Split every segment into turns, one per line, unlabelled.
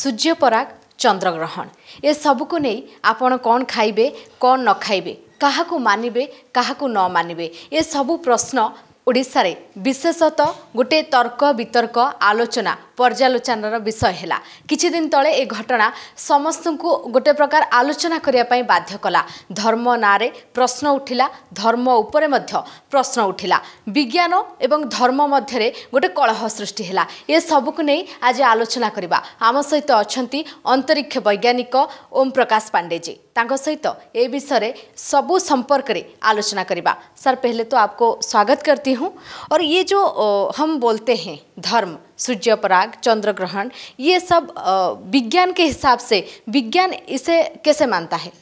ସୂର୍ଯ୍ୟପରାଗ ଚନ୍ଦ୍ରଗ୍ରହଣ ଏସବୁକୁ ନେଇ ଆପଣ କ'ଣ ଖାଇବେ କ'ଣ ନ ଖାଇବେ କାହାକୁ ମାନିବେ କାହାକୁ ନ ମାନିବେ ଏସବୁ ପ୍ରଶ୍ନ ଓଡ଼ିଶାରେ ବିଶେଷତଃ ଗୋଟିଏ ତର୍କ ବିତର୍କ ଆଲୋଚନା ପର୍ଯ୍ୟାଲୋଚନାର ବିଷୟ ହେଲା କିଛିଦିନ ତଳେ ଏ ଘଟଣା ସମସ୍ତଙ୍କୁ ଗୋଟେ ପ୍ରକାର ଆଲୋଚନା କରିବା ପାଇଁ ବାଧ୍ୟ କଲା ଧର୍ମ ନାଁରେ ପ୍ରଶ୍ନ ଉଠିଲା ଧର୍ମ ଉପରେ ମଧ୍ୟ ପ୍ରଶ୍ନ ଉଠିଲା ବିଜ୍ଞାନ ଏବଂ ଧର୍ମ ମଧ୍ୟରେ ଗୋଟେ କଳହ ସୃଷ୍ଟି ହେଲା ଏସବୁକୁ ନେଇ ଆଜି ଆଲୋଚନା କରିବା ଆମ ସହିତ ଅଛନ୍ତି ଅନ୍ତରୀକ୍ଷ ବୈଜ୍ଞାନିକ ଓମ୍ ପ୍ରକାଶ ପାଣ୍ଡେଜୀ सहित ये विषय सब सबू संपर्क में आलोचना करवा सर पहले तो आपको स्वागत करती हूँ और ये जो हम बोलते हैं धर्म सूर्यपराग चंद्र ग्रहण ये सब विज्ञान के हिसाब से विज्ञान इसे कैसे मानता है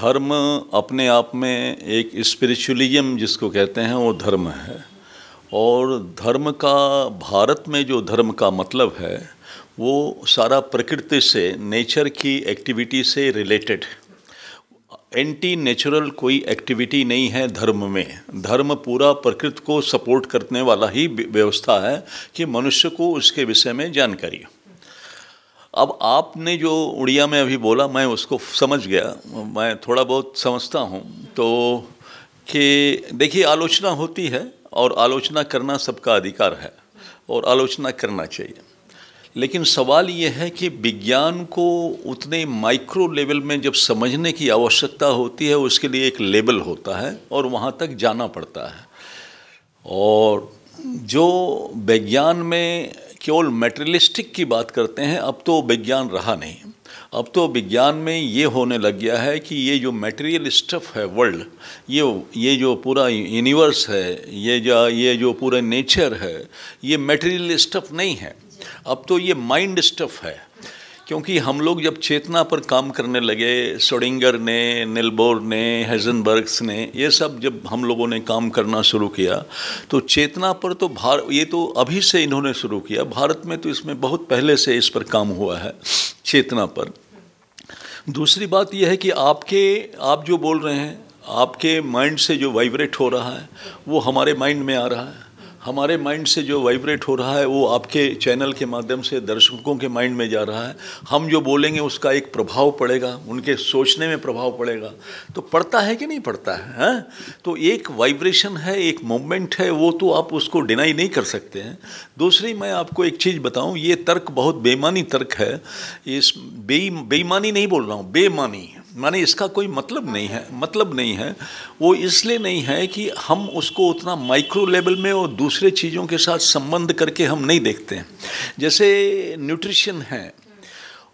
धर्म अपने आप में एक स्पिरिचुअलिज्म जिसको कहते हैं वो धर्म है और धर्म का भारत में जो धर्म का मतलब है वो सारा प्रकृति से नेचर की एक्टिविटी से रिलेटेड एंटी नेचुरल कोई एक्टिविटी नहीं है धर्म में धर्म पूरा प्रकृति को सपोर्ट करने वाला ही व्यवस्था है कि मनुष्य को उसके विषय में जानकारी अब आपने जो उड़िया में अभी बोला मैं उसको समझ गया मैं थोड़ा बहुत समझता हूँ तो कि देखिए आलोचना होती है और आलोचना करना सबका अधिकार है और आलोचना करना चाहिए लेकिन सवाल ये है कि विज्ञान को उतने माइक्रो लेवल में जब समझने की आवश्यकता होती है उसके लिए एक लेवल होता है और वहाँ तक जाना पड़ता है और जो विज्ञान में केवल मेटेरियलिस्टिक की बात करते हैं अब तो विज्ञान रहा नहीं अब तो विज्ञान में ये होने लग गया है कि ये जो मटेरियल स्टफ है वर्ल्ड ये ये जो पूरा यूनिवर्स है ये जो ये जो पूरा नेचर है ये मटेरियल स्टफ नहीं है अब तो ये माइंड स्टफ है क्योंकि हम लोग जब चेतना पर काम करने लगे सोडिंगर ने निलबोर ने हेजनबर्ग्स ने ये सब जब हम लोगों ने काम करना शुरू किया तो चेतना पर तो भार ये तो अभी से इन्होंने शुरू किया भारत में तो इसमें बहुत पहले से इस पर काम हुआ है चेतना पर दूसरी बात यह है कि आपके आप जो बोल रहे हैं आपके माइंड से जो वाइब्रेट हो रहा है वो हमारे माइंड में आ रहा है हमारे माइंड से जो वाइब्रेट हो रहा है वो आपके चैनल के माध्यम से दर्शकों के माइंड में जा रहा है हम जो बोलेंगे उसका एक प्रभाव पड़ेगा उनके सोचने में प्रभाव पड़ेगा तो पड़ता है कि नहीं पड़ता है, है? हाँ? तो एक वाइब्रेशन है एक मोमेंट है वो तो आप उसको डिनाई नहीं कर सकते हैं दूसरी मैं आपको एक चीज़ बताऊँ ये तर्क बहुत बेमानी तर्क है इस बेई बेईमानी नहीं बोल रहा हूँ बेमानी है माने इसका कोई मतलब नहीं है मतलब नहीं है वो इसलिए नहीं है कि हम उसको उतना माइक्रो लेवल में और दूसरे चीज़ों के साथ संबंध करके हम नहीं देखते हैं जैसे न्यूट्रिशन है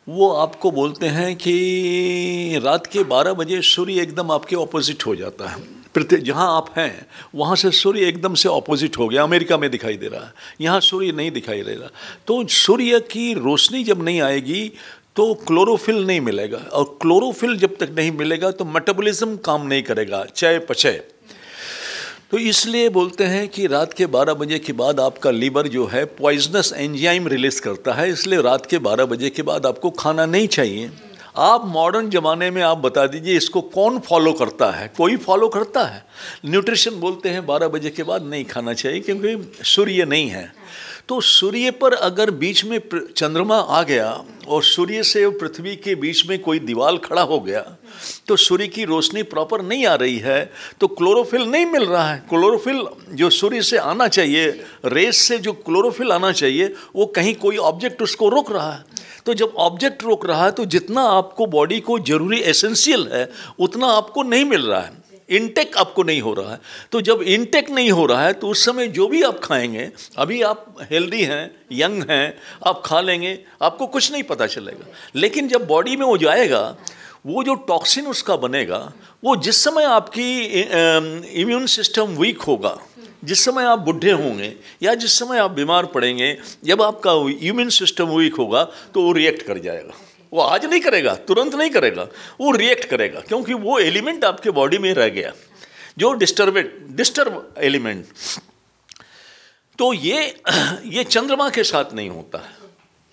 वो आपको बोलते हैं कि रात के 12 बजे सूर्य एकदम आपके ऑपोजिट हो जाता है प्रति जहाँ आप हैं वहाँ से सूर्य एकदम से ऑपोजिट हो गया अमेरिका में दिखाई दे रहा है यहाँ सूर्य नहीं दिखाई दे रहा तो सूर्य की रोशनी जब नहीं आएगी तो क्लोरोफिल नहीं मिलेगा और क्लोरोफिल जब तक नहीं मिलेगा तो मेटाबॉलिज्म काम नहीं करेगा चय पचय तो इसलिए बोलते हैं कि रात के 12 बजे के बाद आपका लीवर जो है पॉइजनस एंजाइम रिलीज करता है इसलिए रात के 12 बजे के बाद आपको खाना नहीं चाहिए आप मॉडर्न ज़माने में आप बता दीजिए इसको कौन फॉलो करता है कोई फॉलो करता है न्यूट्रिशन बोलते हैं 12 बजे के बाद नहीं खाना चाहिए क्योंकि सूर्य नहीं है तो सूर्य पर अगर बीच में चंद्रमा आ गया और सूर्य से पृथ्वी के बीच में कोई दीवार खड़ा हो गया तो सूर्य की रोशनी प्रॉपर नहीं आ रही है तो क्लोरोफिल नहीं मिल रहा है क्लोरोफिल जो सूर्य से आना चाहिए रेस से जो क्लोरोफिल आना चाहिए वो कहीं कोई ऑब्जेक्ट उसको रोक रहा है तो जब ऑब्जेक्ट रोक रहा है तो जितना आपको बॉडी को जरूरी एसेंशियल है उतना आपको नहीं मिल रहा है इनटेक आपको नहीं हो रहा है तो जब इनटेक नहीं हो रहा है तो उस समय जो भी आप खाएंगे अभी आप हेल्दी हैं यंग हैं आप खा लेंगे आपको कुछ नहीं पता चलेगा लेकिन जब बॉडी में वो जाएगा वो जो टॉक्सिन उसका बनेगा वो जिस समय आपकी इम्यून सिस्टम वीक होगा जिस समय आप बुढ़े होंगे या जिस समय आप बीमार पड़ेंगे जब आपका इम्यून सिस्टम वीक होगा तो वो रिएक्ट कर जाएगा वो आज नहीं करेगा तुरंत नहीं करेगा वो रिएक्ट करेगा क्योंकि वो एलिमेंट आपके बॉडी में रह गया जो डिस्टर्बेड डिस्टर्ब एलिमेंट तो ये ये चंद्रमा के साथ नहीं होता है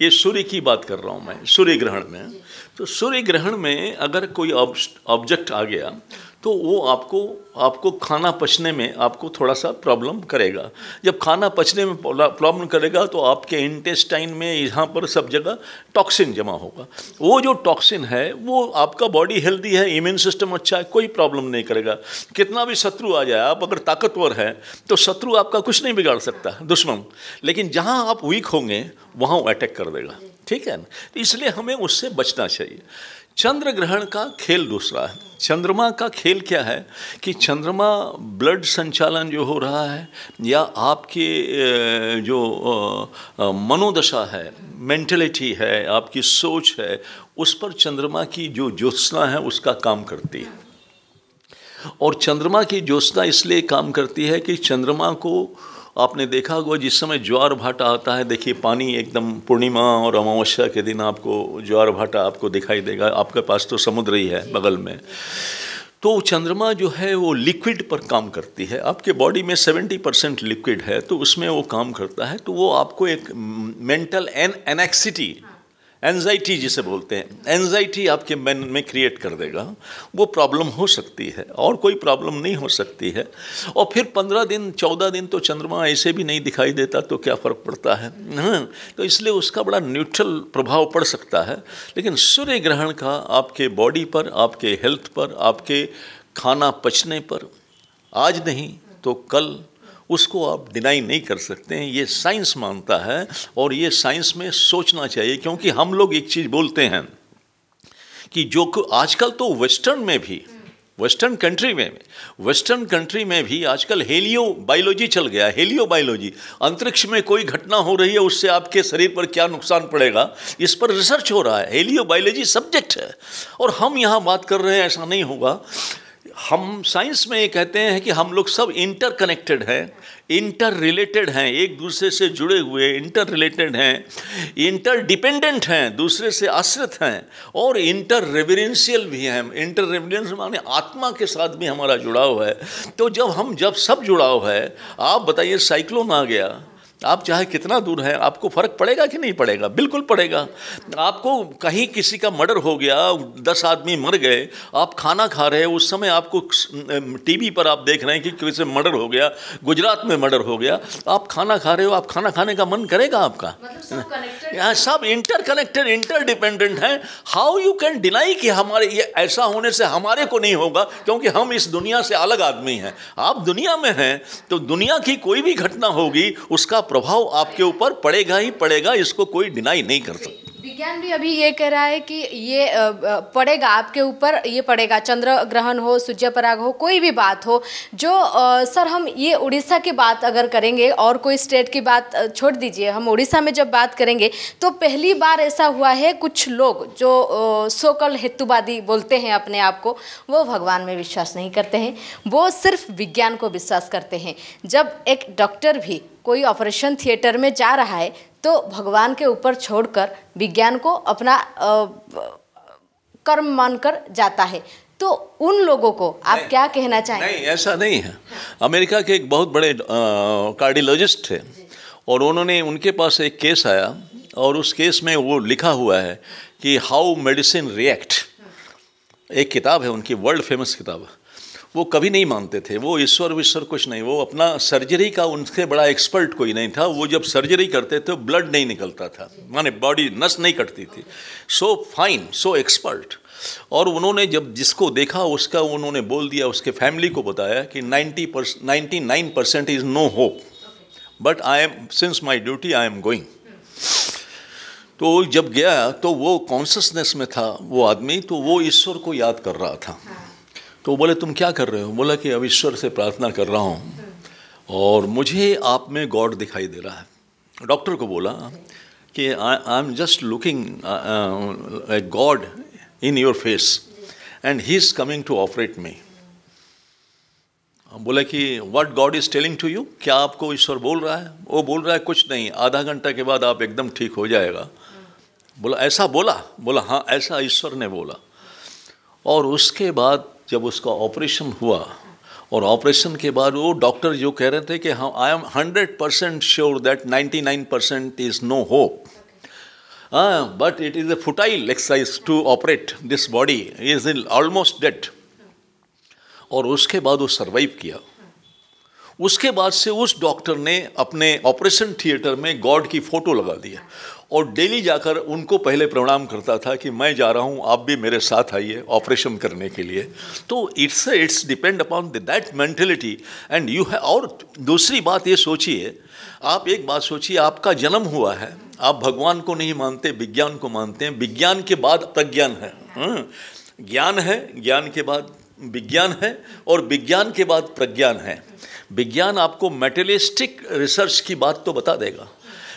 ये सूर्य की बात कर रहा हूँ मैं सूर्य ग्रहण में तो सूर्य ग्रहण में अगर कोई ऑब्जेक्ट आ गया तो वो आपको आपको खाना पचने में आपको थोड़ा सा प्रॉब्लम करेगा जब खाना पचने में प्रॉब्लम करेगा तो आपके इंटेस्टाइन में यहाँ पर सब जगह टॉक्सिन जमा होगा वो जो टॉक्सिन है वो आपका बॉडी हेल्दी है इम्यून सिस्टम अच्छा है कोई प्रॉब्लम नहीं करेगा कितना भी शत्रु आ जाए आप अगर ताकतवर हैं तो शत्रु आपका कुछ नहीं बिगाड़ सकता दुश्मन लेकिन जहाँ आप वीक होंगे वहाँ वो अटैक कर देगा ठीक है ना तो इसलिए हमें उससे बचना चाहिए चंद्र ग्रहण का खेल दूसरा है चंद्रमा का खेल क्या है कि चंद्रमा ब्लड संचालन जो हो रहा है या आपके जो मनोदशा है मेंटलिटी है आपकी सोच है उस पर चंद्रमा की जो ज्योत्सना है उसका काम करती है और चंद्रमा की ज्योत्सना इसलिए काम करती है कि चंद्रमा को आपने देखा होगा जिस समय ज्वार भाटा आता है देखिए पानी एकदम पूर्णिमा और अमावस्या के दिन आपको ज्वार भाटा आपको दिखाई देगा आपके पास तो समुद्र ही है बगल में तो चंद्रमा जो है वो लिक्विड पर काम करती है आपके बॉडी में 70 परसेंट लिक्विड है तो उसमें वो काम करता है तो वो आपको एक मेंटल एन एनेक्सिटी एनजाइटी जिसे बोलते हैं एनजाइटी आपके मन में क्रिएट कर देगा वो प्रॉब्लम हो सकती है और कोई प्रॉब्लम नहीं हो सकती है और फिर पंद्रह दिन चौदह दिन तो चंद्रमा ऐसे भी नहीं दिखाई देता तो क्या फ़र्क पड़ता है हाँ, तो इसलिए उसका बड़ा न्यूट्रल प्रभाव पड़ सकता है लेकिन सूर्य ग्रहण का आपके बॉडी पर आपके हेल्थ पर आपके खाना पचने पर आज नहीं तो कल उसको आप डिनाई नहीं कर सकते हैं ये साइंस मानता है और ये साइंस में सोचना चाहिए क्योंकि हम लोग एक चीज़ बोलते हैं कि जो आजकल तो वेस्टर्न में भी वेस्टर्न कंट्री में वेस्टर्न कंट्री में भी आजकल हेलियो बायोलॉजी चल गया हेलियो बायोलॉजी अंतरिक्ष में कोई घटना हो रही है उससे आपके शरीर पर क्या नुकसान पड़ेगा इस पर रिसर्च हो रहा है हेलियो बायोलॉजी सब्जेक्ट है और हम यहाँ बात कर रहे हैं ऐसा नहीं होगा हम साइंस में ये कहते हैं कि हम लोग सब इंटर कनेक्टेड हैं इंटर रिलेटेड हैं एक दूसरे से जुड़े हुए इंटर रिलेटेड हैं इंटर डिपेंडेंट हैं दूसरे से आश्रित हैं और इंटर रेवरेंशियल भी हैं इंटर रेवरेंस माने आत्मा के साथ भी हमारा जुड़ाव है तो जब हम जब सब जुड़ाव है आप बताइए साइक्लोन आ गया आप चाहे कितना दूर हैं आपको फ़र्क पड़ेगा कि नहीं पड़ेगा बिल्कुल पड़ेगा आपको कहीं किसी का मर्डर हो गया दस आदमी मर गए आप खाना खा रहे हैं उस समय आपको टीवी पर आप देख रहे हैं कि किसी मर्डर हो गया गुजरात में मर्डर हो गया आप खाना खा रहे हो आप खाना खाने का मन करेगा आपका
मतलब
सब इंटर कनेक्टेड इंटर डिपेंडेंट हैं हाउ यू कैन डिनाई कि हमारे ये ऐसा होने से हमारे को नहीं होगा क्योंकि हम इस दुनिया से अलग आदमी हैं आप दुनिया में हैं तो दुनिया की कोई भी घटना होगी उसका प्रभाव आपके ऊपर पड़ेगा ही पड़ेगा इसको कोई डिनाई नहीं कर सकता
विज्ञान भी अभी ये कह रहा है कि ये पड़ेगा आपके ऊपर ये पड़ेगा चंद्र ग्रहण हो सूर्य पराग हो कोई भी बात हो जो सर हम ये उड़ीसा की बात अगर करेंगे और कोई स्टेट की बात छोड़ दीजिए हम उड़ीसा में जब बात करेंगे तो पहली बार ऐसा हुआ है कुछ लोग जो सोकल हेतुवादी बोलते हैं अपने आप को वो भगवान में विश्वास नहीं करते हैं वो सिर्फ विज्ञान को विश्वास करते हैं जब एक डॉक्टर भी कोई ऑपरेशन थिएटर में जा रहा है तो भगवान के ऊपर छोड़कर विज्ञान को अपना आ, कर्म मानकर जाता है तो उन लोगों को आप क्या कहना चाहेंगे
नहीं ऐसा नहीं है अमेरिका के एक बहुत बड़े कार्डियोलॉजिस्ट थे और उन्होंने उनके पास एक केस आया और उस केस में वो लिखा हुआ है कि हाउ मेडिसिन रिएक्ट एक किताब है उनकी वर्ल्ड फेमस किताब वो कभी नहीं मानते थे वो ईश्वर विश्वर कुछ नहीं वो अपना सर्जरी का उनसे बड़ा एक्सपर्ट कोई नहीं था वो जब सर्जरी करते थे ब्लड नहीं निकलता था माने बॉडी नस नहीं कटती थी सो फाइन सो एक्सपर्ट और उन्होंने जब जिसको देखा उसका उन्होंने बोल दिया उसके फैमिली को बताया कि ninety ninety nine percent is no hope but I am since my duty I am going तो जब गया तो वो कॉन्सियसनेस में था वो आदमी तो वो ईश्वर को याद कर रहा था तो बोले तुम क्या कर रहे हो बोला कि अब ईश्वर से प्रार्थना कर रहा हूँ और मुझे आप में गॉड दिखाई दे रहा है डॉक्टर को बोला कि I am just looking a God in your face and he is coming to operate me बोला कि what God is telling to you क्या आपको ईश्वर बोल रहा है वो बोल रहा है कुछ नहीं आधा घंटा के बाद आप एकदम ठीक हो जाएगा बोला ऐसा बोला बोला हाँ ऐसा ईश्वर ने बोला और उसके बाद जब उसका ऑपरेशन हुआ और ऑपरेशन के बाद वो डॉक्टर जो कह रहे थे कि हाँ I am hundred percent sure that ninety nine percent is no hope but it is a futile exercise to operate this body is in almost dead और उसके बाद वो सर्वाइव किया उसके बाद से उस डॉक्टर ने अपने ऑपरेशन थिएटर में गॉड की फ़ोटो लगा दिया और डेली जाकर उनको पहले प्रणाम करता था कि मैं जा रहा हूँ आप भी मेरे साथ आइए ऑपरेशन करने के लिए तो it's it's depend upon that mentality and you है और दूसरी बात ये सोचिए आप एक बात सोचिए आपका जन्म हुआ है आप भगवान को नहीं मानते विज्ञान को मानते हैं विज्ञान के बाद प्रज्ञान है हाँ, ज्ञान है ज्ञान के बाद विज्ञान है और विज्ञान के बाद प्रज्ञान है विज्ञान आपको मेटेलिस्टिक रिसर्च की बात तो बता देगा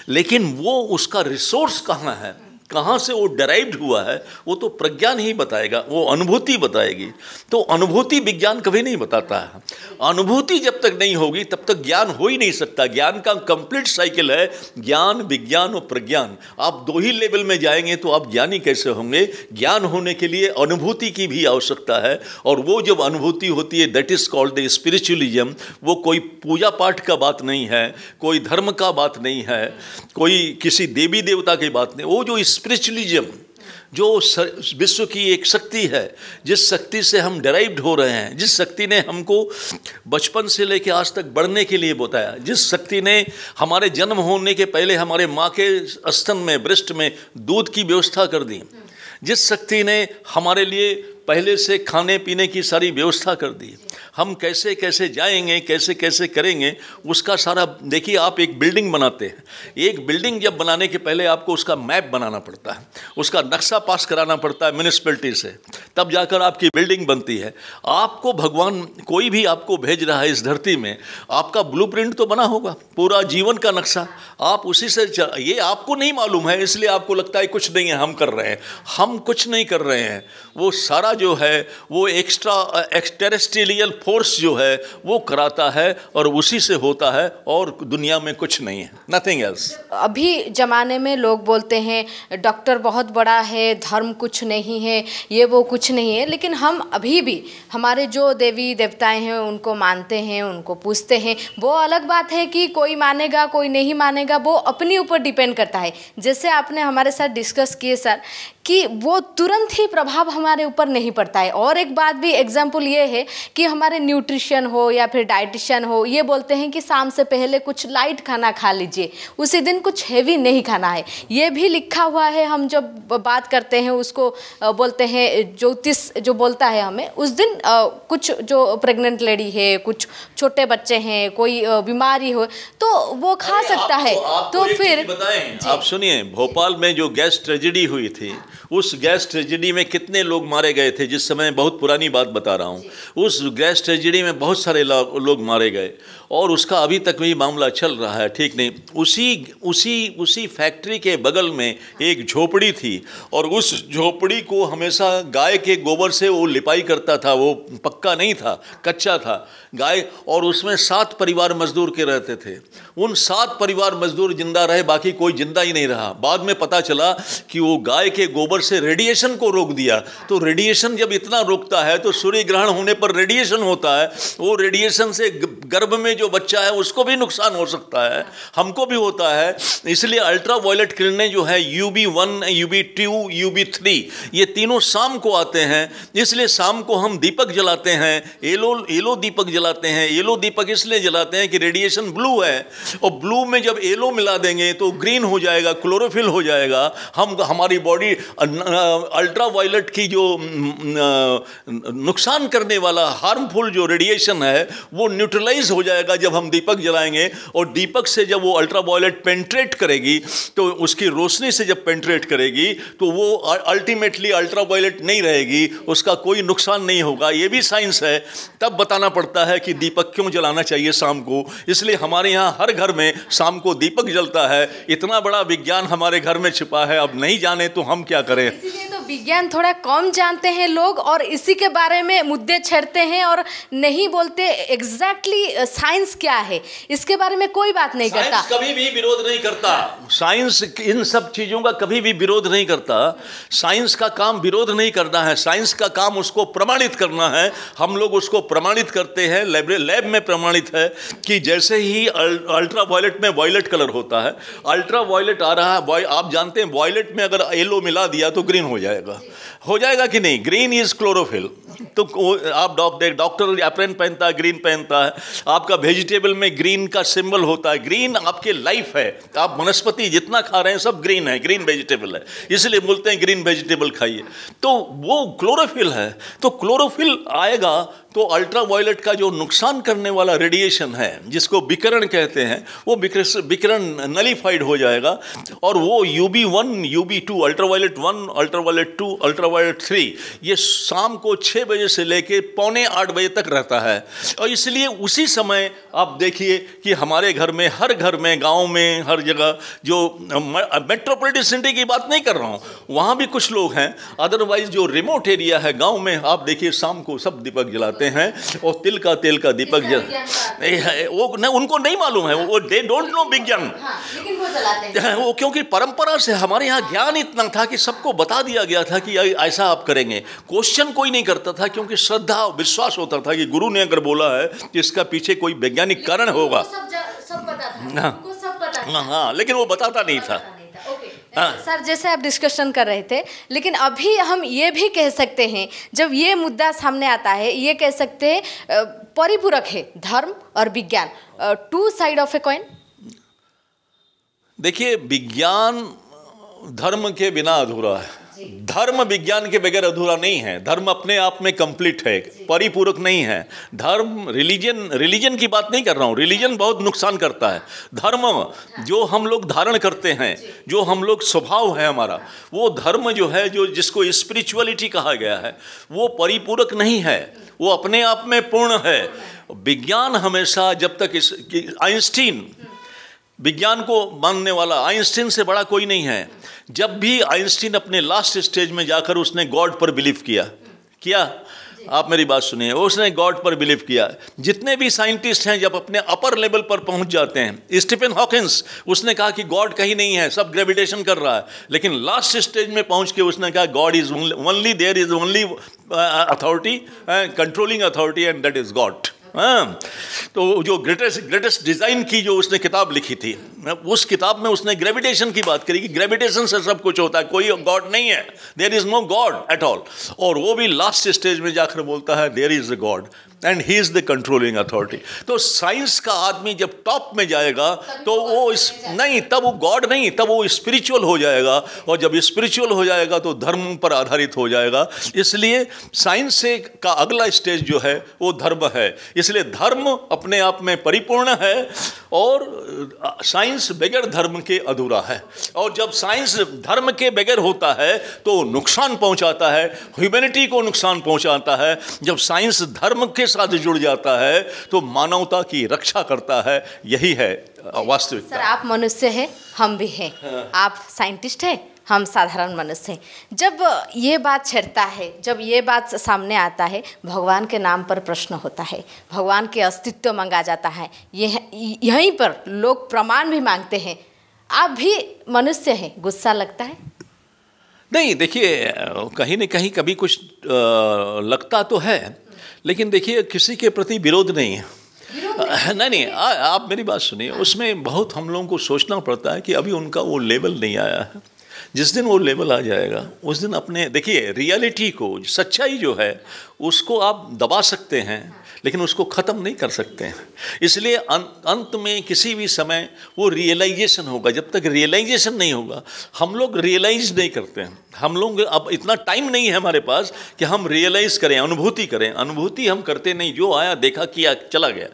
लेकिन वो उसका रिसोर्स कहाँ है कहाँ से वो डराइव्ड हुआ है वो तो प्रज्ञान ही बताएगा वो अनुभूति बताएगी तो अनुभूति विज्ञान कभी नहीं बताता है अनुभूति जब तक नहीं होगी तब तक ज्ञान हो ही नहीं सकता ज्ञान का कंप्लीट साइकिल है ज्ञान विज्ञान और प्रज्ञान आप दो ही लेवल में जाएंगे तो आप ज्ञानी कैसे होंगे ज्ञान होने के लिए अनुभूति की भी आवश्यकता है और वो जब अनुभूति होती है that is called the spiritualism वो कोई पूजा पाठ का बात नहीं है कोई धर्म का बात नहीं है कोई किसी देवी देवता की बात नहीं वो जो इस स्पिरिचुअलिज्म जो विश्व की एक शक्ति है जिस शक्ति से हम डराइव्ड हो रहे हैं जिस शक्ति ने हमको बचपन से लेकर आज तक बढ़ने के लिए बताया जिस शक्ति ने हमारे जन्म होने के पहले हमारे माँ के स्तन में ब्रेस्ट में दूध की व्यवस्था कर दी जिस शक्ति ने हमारे लिए पहले से खाने पीने की सारी व्यवस्था कर दी हम कैसे कैसे जाएंगे कैसे कैसे करेंगे उसका सारा देखिए आप एक बिल्डिंग बनाते हैं एक बिल्डिंग जब बनाने के पहले आपको उसका मैप बनाना पड़ता है उसका नक्शा पास कराना पड़ता है म्यूनिसपैलिटी से तब जाकर आपकी बिल्डिंग बनती है आपको भगवान कोई भी आपको भेज रहा है इस धरती में आपका ब्लू तो बना होगा पूरा जीवन का नक्शा आप उसी से ये आपको नहीं मालूम है इसलिए आपको लगता है कुछ नहीं है हम कर रहे हैं हम कुछ नहीं कर रहे हैं वो सारा एक्स्ट्रा जो है वो एक्स्ट्रा एक्सटेरेस्टेलियल फोर्स जो है वो कराता है और उसी से होता है और दुनिया में कुछ नहीं है नथिंग एल्स
अभी ज़माने में लोग बोलते हैं डॉक्टर बहुत बड़ा है धर्म कुछ नहीं है ये वो कुछ नहीं है लेकिन हम अभी भी हमारे जो देवी देवताएं हैं उनको मानते हैं उनको पूछते हैं वो अलग बात है कि कोई मानेगा कोई नहीं मानेगा वो अपने ऊपर डिपेंड करता है जैसे आपने हमारे साथ डिस्कस किए सर कि वो तुरंत ही प्रभाव हमारे ऊपर नहीं पड़ता है और एक बात भी एग्जाम्पल ये है कि हमारे न्यूट्रिशन हो या फिर डाइटिशन हो ये बोलते हैं कि शाम से पहले कुछ लाइट खाना खा लीजिए उसी दिन कुछ हैवी नहीं खाना है ये भी लिखा हुआ है हम जब बात करते हैं उसको बोलते हैं ज्योतिष जो बोलता है हमें उस दिन कुछ जो प्रेग्नेंट लेडी है कुछ छोटे बच्चे हैं कोई बीमारी हो तो वो खा सकता है तो, तो, तो फिर
आप सुनिए भोपाल में जो गैस ट्रेजिडी हुई थी उस गैस ट्रेजिडी में कितने लोग मारे गए थे जिस समय बहुत पुरानी बात बता रहा हूँ उस गैस ट्रेजिडी में बहुत सारे लोग मारे गए और उसका अभी तक भी मामला चल रहा है ठीक नहीं उसी उसी उसी फैक्ट्री के बगल में एक झोपड़ी थी और उस झोपड़ी को हमेशा गाय के गोबर से वो लिपाई करता था वो पक्का नहीं था कच्चा था गाय और उसमें सात परिवार मजदूर के रहते थे उन सात परिवार मजदूर जिंदा रहे बाकी कोई जिंदा ही नहीं रहा बाद में पता चला कि वो गाय के गोबर से रेडिएशन को रोक दिया तो रेडिएशन जब इतना रोकता है तो सूर्य ग्रहण होने पर रेडिएशन होता है वो रेडिएशन से गर्भ में जो बच्चा है उसको भी नुकसान हो सकता है हमको भी होता है इसलिए अल्ट्रा वायलेट किरणें जो है U V one U V two U V three ये तीनों शाम को आते हैं इसलिए शाम को हम दीपक जलाते हैं एलो एलो दीपक जलाते हैं एलो दीपक इसलिए जलाते हैं कि रेडिएशन ब्लू है और ब्लू में जब एलो मिला देंगे तो ग्रीन हो जाएगा क्लोरोफिल हो जाएगा हम हमारी बॉडी अल्ट्रा वायलेट की जो नुकसान करने वाला हार्मफुल जो रेडिएशन है वो न्यूट्रलाइज हो जाएगा जाएगा जब हम दीपक जलाएंगे और दीपक से जब वो अल्ट्रा वायलेट पेंट्रेट करेगी तो उसकी रोशनी से जब पेंट्रेट करेगी तो वो अल्टीमेटली अल्ट्रा वायलेट नहीं रहेगी उसका कोई नुकसान नहीं होगा ये भी साइंस है तब बताना पड़ता है कि दीपक क्यों जलाना चाहिए शाम को इसलिए हमारे यहाँ हर घर में शाम को दीपक जलता है इतना बड़ा विज्ञान हमारे घर में छिपा है अब नहीं जाने तो हम क्या करें
तो विज्ञान थोड़ा कम जानते हैं लोग और इसी के बारे में मुद्दे छेड़ते हैं और नहीं बोलते एग्जैक्टली exactly साइंस क्या है इसके बारे में कोई बात नहीं करता कभी
भी विरोध नहीं करता साइंस इन सब चीज़ों का कभी भी विरोध नहीं करता साइंस का काम विरोध नहीं करना है साइंस का काम उसको प्रमाणित करना है हम लोग उसको प्रमाणित करते हैं लैब लैब में प्रमाणित है कि जैसे ही अल्ट्रा वायलेट में वॉयलेट कलर होता है अल्ट्रा वायलेट आ रहा है आप जानते हैं वॉयलेट में अगर येलो मिला दिया तो ग्रीन हो जाएगा हो जाएगा कि नहीं ग्रीन इज क्लोरोफिल तो आप डॉक्टर डॉक्टर अप्रेन पहनता है ग्रीन पहनता है आपका वेजिटेबल में ग्रीन का सिंबल होता है ग्रीन आपके लाइफ है आप वनस्पति जितना खा रहे हैं सब ग्रीन है ग्रीन वेजिटेबल है इसलिए बोलते हैं ग्रीन वेजिटेबल खाइए तो वो क्लोरोफिल है तो क्लोरोफिल आएगा तो अल्ट्रा वायलेट का जो नुकसान करने वाला रेडिएशन है जिसको विकरण कहते हैं वो विकरण नलीफाइड हो जाएगा और वो U V one U V two ultraviolet one ultraviolet two ultraviolet three ये शाम को छः बजे से लेके पौने आठ बजे तक रहता है और इसलिए उसी समय आप देखिए कि हमारे घर में हर घर में गाँव में हर जगह जो मेट्रोपोलिटन सिटी की बात नहीं कर रहा हूँ वहाँ भी कुछ लोग हैं अदरवाइज जो रिमोट एरिया है गाँव में आप देखिए शाम को सब दीपक जलाते जाते हैं और तिल का तेल का दीपक
जल
वो न, उनको नहीं मालूम है वो दे डोंट नो विज्ञान
हाँ, वो
क्योंकि परंपरा से हमारे यहाँ ज्ञान इतना था कि सबको बता दिया गया था कि ऐसा आप करेंगे क्वेश्चन कोई नहीं करता था क्योंकि श्रद्धा विश्वास होता था कि गुरु ने अगर बोला है तो इसका पीछे कोई वैज्ञानिक कारण होगा हाँ हाँ लेकिन वो बताता नहीं था हाँ।
सर जैसे आप डिस्कशन कर रहे थे लेकिन अभी हम ये भी कह सकते हैं जब ये मुद्दा सामने आता है ये कह सकते हैं परिपूरक है धर्म और विज्ञान two side of a coin
देखिए विज्ञान धर्म के बिना अधूरा है धर्म विज्ञान के बगैर अधूरा नहीं है धर्म अपने आप में कंप्लीट है परिपूरक नहीं है धर्म रिलीजन रिलीजन की बात नहीं कर रहा हूँ रिलीजन बहुत नुकसान करता है धर्म जो हम लोग धारण करते हैं जो हम लोग स्वभाव है हमारा वो धर्म जो है जो जिसको स्पिरिचुअलिटी कहा गया है वो परिपूरक नहीं है वो अपने आप में पूर्ण है विज्ञान हमेशा जब तक इस आइंस्टीन विज्ञान को मानने वाला आइंस्टीन से बड़ा कोई नहीं है जब भी आइंस्टीन अपने लास्ट स्टेज में जाकर उसने गॉड पर बिलीव किया किया आप मेरी बात सुनिए उसने गॉड पर बिलीव किया जितने भी साइंटिस्ट हैं जब अपने अपर लेवल पर पहुंच जाते हैं स्टीफन हॉकिंस उसने कहा कि गॉड कहीं नहीं है सब ग्रेविटेशन कर रहा है लेकिन लास्ट स्टेज में पहुंच के उसने कहा God is only there is only authority controlling authority and that is God हाँ, तो जो ग्रेटेस्ट ग्रेटेस्ट डिज़ाइन की जो उसने किताब लिखी थी उस किताब में उसने ग्रेविटेशन की बात करी कि ग्रेविटेशन से सब कुछ होता है कोई गॉड नहीं है there is no God at all और वो भी लास्ट स्टेज में जाकर बोलता है there is a God and he is the controlling authority तो साइंस का आदमी जब टॉप में जाएगा तो, तो वो इस नहीं तब वो गॉड नहीं तब वो स्पिरिचुअल हो जाएगा और जब स्पिरिचुअल हो जाएगा तो धर्म पर आधारित हो जाएगा इसलिए साइंस से का अगला स्टेज जो है वो धर्म है इसलिए धर्म अपने आप में परिपूर्ण है और साइंस बगैर धर्म के अधूरा है और जब साइंस धर्म के बगैर होता है तो नुकसान पहुंचाता है ह्यूमैनिटी को नुकसान पहुंचाता है जब साइंस धर्म के साथ जुड़ जाता है तो मानवता की रक्षा करता है यही है वास्तविक सर
आप मनुष्य हैं हम भी हैं हाँ। आप साइंटिस्ट हैं हम साधारण मनुष्य हैं जब ये बात छिड़ता है जब ये बात सामने आता है भगवान के नाम पर प्रश्न होता है भगवान के अस्तित्व मंगा जाता है यह यहीं पर लोग प्रमाण भी मांगते हैं आप भी मनुष्य हैं गुस्सा लगता है
नहीं देखिए कहीं ना कहीं कभी कुछ आ, लगता तो है लेकिन देखिए किसी के प्रति विरोध नहीं है नहीं नहीं, नहीं आ, आप मेरी बात सुनिए उसमें बहुत हम लोगों को सोचना पड़ता है कि अभी उनका वो लेवल नहीं आया है जिस दिन वो लेवल आ जाएगा उस दिन अपने देखिए रियलिटी को सच्चाई जो है उसको आप दबा सकते हैं लेकिन उसको ख़त्म नहीं कर सकते हैं इसलिए अं-, अंत में किसी भी समय वो रियलाइजेशन होगा जब तक रियलाइजेशन नहीं होगा हम लोग रियलाइज नहीं करते हैं हम लोग अब इतना टाइम नहीं है हमारे पास कि हम रियलाइज़ करें अनुभूति करें अनुभूति हम करते नहीं जो आया देखा किया चला गया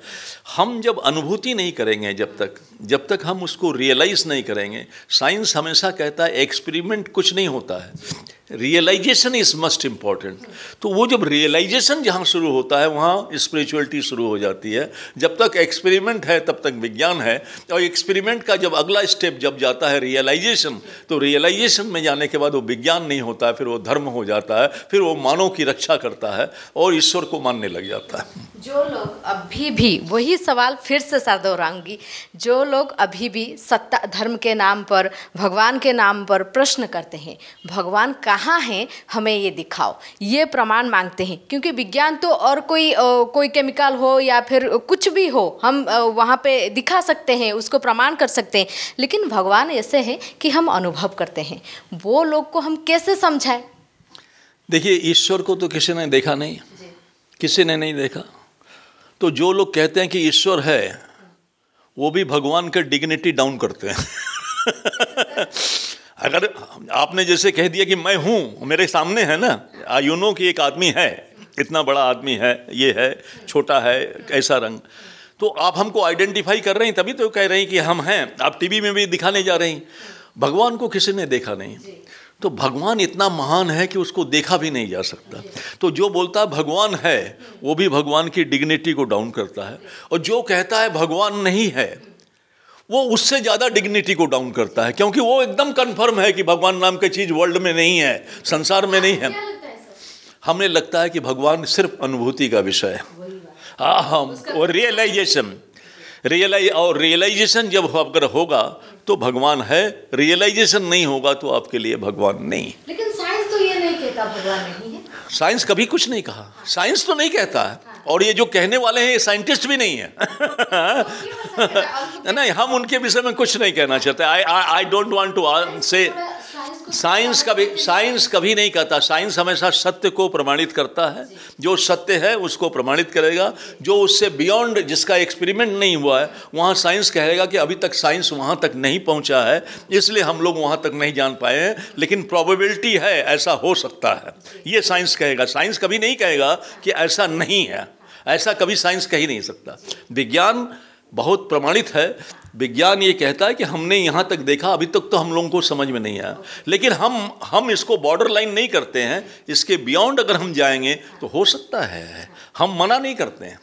हम जब अनुभूति नहीं करेंगे जब तक जब तक हम उसको रियलाइज़ नहीं करेंगे साइंस हमेशा कहता है एक्सपेरिमेंट कुछ नहीं होता है रियलाइजेशन इज़ मस्ट इम्पॉर्टेंट तो वो जब रियलाइजेशन जहाँ शुरू होता है वहाँ स्पिरिचुअलिटी शुरू हो जाती है जब तक एक्सपेरिमेंट है तब तक विज्ञान है और एक्सपेरिमेंट का जब अगला स्टेप जब जाता है रियलाइजेशन तो रियलाइजेशन में जाने के बाद वो विज्ञान ज्ञान नहीं होता है फिर वो धर्म हो जाता है फिर वो मानव की रक्षा करता है और ईश्वर को मानने लग जाता है
जो लोग अभी भी वही सवाल फिर से सर दोहराऊंगी जो लोग अभी भी सत्ता धर्म के नाम पर भगवान के नाम पर प्रश्न करते हैं भगवान कहाँ हैं हमें ये दिखाओ ये प्रमाण मांगते हैं क्योंकि विज्ञान तो और कोई कोई केमिकल हो या फिर कुछ भी हो हम वहाँ पे दिखा सकते हैं उसको प्रमाण कर सकते हैं लेकिन भगवान ऐसे हैं कि हम अनुभव करते हैं वो लोग को हम कैसे समझाए
देखिए ईश्वर को तो किसी ने देखा नहीं किसी ने नहीं देखा तो जो लोग कहते हैं कि ईश्वर है वो भी भगवान का डिग्निटी डाउन करते हैं अगर आपने जैसे कह दिया कि मैं हूं मेरे सामने है ना आयुनो की एक आदमी है इतना बड़ा आदमी है ये है छोटा है ऐसा रंग तो आप हमको आइडेंटिफाई कर रहे हैं तभी तो कह रहे हैं कि हम हैं आप टीवी में भी दिखाने जा रहे हैं भगवान को किसी ने देखा नहीं तो भगवान इतना महान है कि उसको देखा भी नहीं जा सकता तो जो बोलता है भगवान है वो भी भगवान की डिग्निटी को डाउन करता है और जो कहता है भगवान नहीं है वो उससे ज़्यादा डिग्निटी को डाउन करता है क्योंकि वो एकदम कन्फर्म है कि भगवान नाम की चीज़ वर्ल्ड में नहीं है संसार में नहीं है हमें लगता है कि भगवान सिर्फ अनुभूति का विषय है हाँ हम और रियलाइजेशन रियलाइज और रियलाइजेशन जब अगर होगा तो भगवान है रियलाइजेशन नहीं होगा तो आपके लिए भगवान नहीं
लेकिन साइंस तो ये नहीं कहता भगवान नहीं है
साइंस कभी कुछ नहीं कहा साइंस तो नहीं कहता है और ये जो कहने वाले हैं ये साइंटिस्ट भी नहीं है नहीं हम उनके विषय में कुछ नहीं कहना चाहते I I don't want to say science कभी साइंस कभी नहीं कहता साइंस हमेशा सत्य को प्रमाणित करता है जो सत्य है उसको प्रमाणित करेगा जो उससे बियॉन्ड जिसका एक्सपेरिमेंट नहीं हुआ है वहाँ साइंस कहेगा कि अभी तक साइंस वहाँ तक नहीं पहुँचा है इसलिए हम लोग वहाँ तक नहीं जान पाए हैं लेकिन प्रॉबिलिटी है ऐसा हो सकता है ये साइंस कहेगा साइंस कभी नहीं कहेगा कि ऐसा नहीं है ऐसा कभी साइंस कह ही नहीं सकता विज्ञान बहुत प्रमाणित है विज्ञान ये कहता है कि हमने यहाँ तक देखा अभी तक तो हम लोगों को समझ में नहीं आया लेकिन हम हम इसको बॉर्डर लाइन नहीं करते हैं इसके बियॉन्ड अगर हम जाएंगे तो हो सकता है हम मना नहीं करते हैं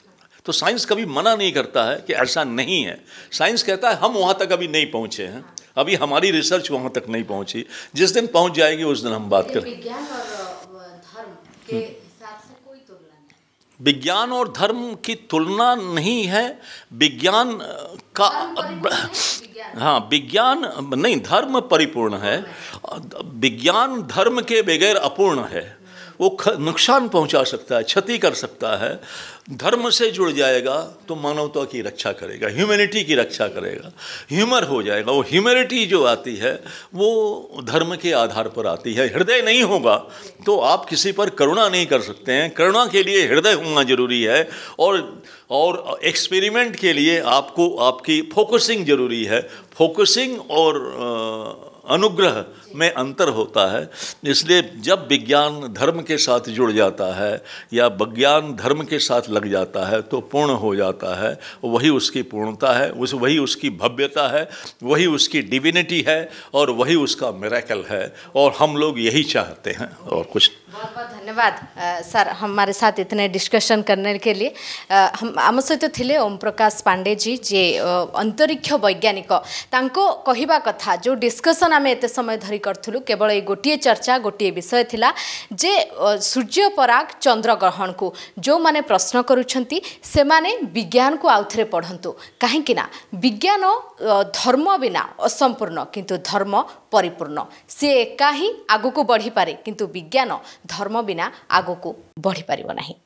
तो साइंस कभी मना नहीं करता है कि ऐसा नहीं है साइंस कहता है हम वहाँ तक अभी नहीं पहुँचे हैं अभी हमारी रिसर्च वहाँ तक नहीं पहुँची जिस दिन पहुँच जाएगी उस दिन हम बात करें विज्ञान और धर्म की तुलना नहीं है विज्ञान का हाँ विज्ञान नहीं धर्म परिपूर्ण है विज्ञान धर्म के बगैर अपूर्ण है वो नुकसान पहुंचा सकता है क्षति कर सकता है धर्म से जुड़ जाएगा तो मानवता की रक्षा करेगा ह्यूमैनिटी की रक्षा करेगा ह्यूमर हो जाएगा वो ह्यूमैनिटी जो आती है वो धर्म के आधार पर आती है हृदय नहीं होगा तो आप किसी पर करुणा नहीं कर सकते हैं करुणा के लिए हृदय होना जरूरी है और और एक्सपेरिमेंट के लिए आपको आपकी फोकसिंग जरूरी है फोकसिंग और अनुग्रह में अंतर होता है इसलिए जब विज्ञान धर्म के साथ जुड़ जाता है या विज्ञान धर्म के साथ लग जाता है तो पूर्ण हो जाता है वही उसकी पूर्णता है उस वही उसकी भव्यता है वही उसकी डिविनिटी है और वही उसका मेरेकल है और हम लोग यही चाहते हैं और कुछ
बहुत बहुत धन्यवाद सर हमारे साथ इतने डिस्कशन करने के लिए हम आम सहित थे ओम प्रकाश पांडे जी जे अंतरिक्ष वैज्ञानिक कहवा कथा जो डिस्कशन आम एत समय धरी କରିଥିଲୁ କେବଳ ଏଇ ଗୋଟିଏ ଚର୍ଚ୍ଚା ଗୋଟିଏ ବିଷୟ ଥିଲା ଯେ ସୂର୍ଯ୍ୟ ପରାଗ ଚନ୍ଦ୍ରଗ୍ରହଣକୁ ଯେଉଁମାନେ ପ୍ରଶ୍ନ କରୁଛନ୍ତି ସେମାନେ ବିଜ୍ଞାନକୁ ଆଉଥରେ ପଢ଼ନ୍ତୁ କାହିଁକି ନା ବିଜ୍ଞାନ ଧର୍ମ ବିନା ଅସମ୍ପୂର୍ଣ୍ଣ କିନ୍ତୁ ଧର୍ମ ପରିପୂର୍ଣ୍ଣ ସିଏ ଏକା ହିଁ ଆଗକୁ ବଢ଼ିପାରେ କିନ୍ତୁ ବିଜ୍ଞାନ ଧର୍ମ ବିନା ଆଗକୁ ବଢ଼ିପାରିବ ନାହିଁ